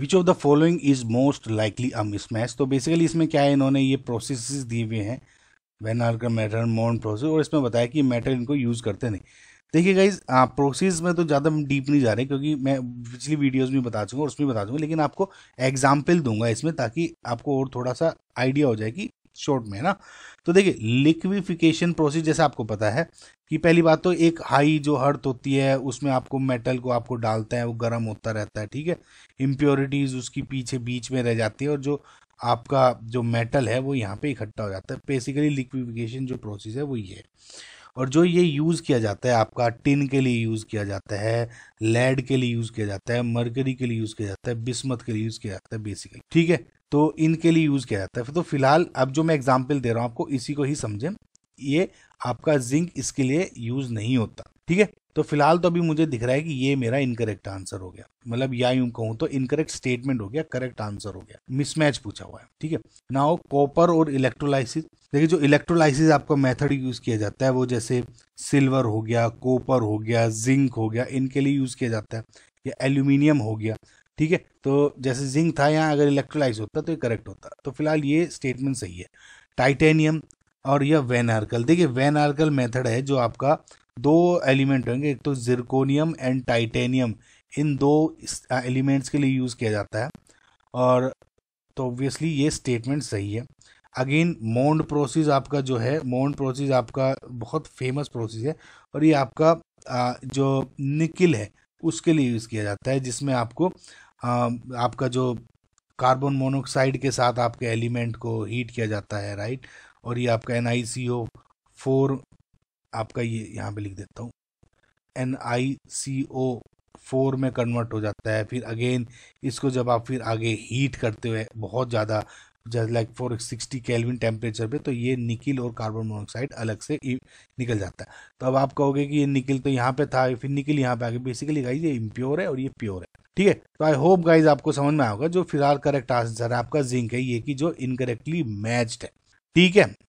which of the following is most likely a mismatch तो basically इसमें क्या है इन्होंने ये प्रोसेस दिए हुए हैं वेन आर का मैटर मोर्न प्रोसेस और इसमें बताया कि मैटर इनको यूज़ करते नहीं देखिए गाइज प्रोसेस में तो ज़्यादा डीप नहीं जा रहे क्योंकि मैं पिछली वीडियोस में बता चुका और उसमें बता चुका लेकिन आपको एग्जाम्पल दूंगा इसमें ताकि आपको और थोड़ा सा आइडिया हो जाए कि शॉर्ट में है ना तो देखिए लिक्विफिकेशन प्रोसेस जैसे आपको पता है कि पहली बात तो एक हाई जो हर्थ होती है उसमें आपको मेटल को आपको डालता है वो गर्म होता रहता है ठीक है इम्प्योरिटीज उसकी पीछे बीच में रह जाती है और जो आपका जो मेटल है वो यहाँ पे इकट्ठा हो जाता है बेसिकली लिक्विफिकेशन जो प्रोसेस है वो ये है और जो ये यूज़ किया जाता है आपका टिन के लिए यूज़ किया जाता है लेड के लिए यूज़ किया जाता है मरकरी के लिए यूज़ किया जाता है बिस्मत के लिए यूज़ किया जाता है बेसिकली ठीक है तो इनके लिए यूज़ किया जाता है तो फिलहाल अब जो मैं एग्जाम्पल दे रहा हूँ आपको इसी को ही समझें ये आपका जिंक इसके लिए यूज़ नहीं होता ठीक है तो फिलहाल तो अभी मुझे दिख रहा है कि ये मेरा इनकरेक्ट आंसर हो गया मतलब या यूं कहूं तो इनकरेक्ट स्टेटमेंट हो गया करेक्ट आंसर हो गया मिसमैच पूछा हुआ है ठीक है ना हो कॉपर और इलेक्ट्रोलाइसिस देखिए जो इलेक्ट्रोलाइसिस आपका मेथड यूज किया जाता है वो जैसे सिल्वर हो गया कॉपर हो गया जिंक हो गया इनके लिए यूज किया जाता है या एल्यूमिनियम हो गया ठीक है तो जैसे जिंक था यहाँ अगर इलेक्ट्रोलाइज होता तो ये करेक्ट होता तो फिलहाल ये स्टेटमेंट सही है टाइटेनियम और यह वैन आर्कल देखिए वैन आर्कल मेथड है जो आपका दो एलिमेंट होंगे एक तो जिरकोनियम एंड टाइटेनियम इन दो एलिमेंट्स के लिए यूज़ किया जाता है और तो ऑब्वियसली ये स्टेटमेंट सही है अगेन मोन्ड प्रोसेस आपका जो है मोन्ड प्रोसेस आपका बहुत फेमस प्रोसेस है और ये आपका जो निकिल है उसके लिए यूज़ किया जाता है जिसमें आपको आपका जो कार्बन मोनोक्साइड के साथ आपके एलिमेंट को हीट किया जाता है राइट और ये आपका N I C O four आपका ये यहाँ पे लिख देता हूँ N I C O four में कन्वर्ट हो जाता है फिर अगेन इसको जब आप फिर आगे हीट करते हुए बहुत ज़्यादा जैसे like four sixty kelvin temperature पे तो ये निकिल और कार्बन मोनोक्साइड अलग से निकल जाता है तो अब आप कहोगे कि ये निकिल तो यहाँ पे था फिर निकिल यहाँ पे आ बेसिकली गाइज ये इम्प्योर है और ये प्योर है ठीक है तो आई होप गाइज आपको समझ में आएगा जो फिलहाल करेक्ट आंसर है आपका जिंक है ये कि जो इनकरेक्टली मैच्ड है ठीक है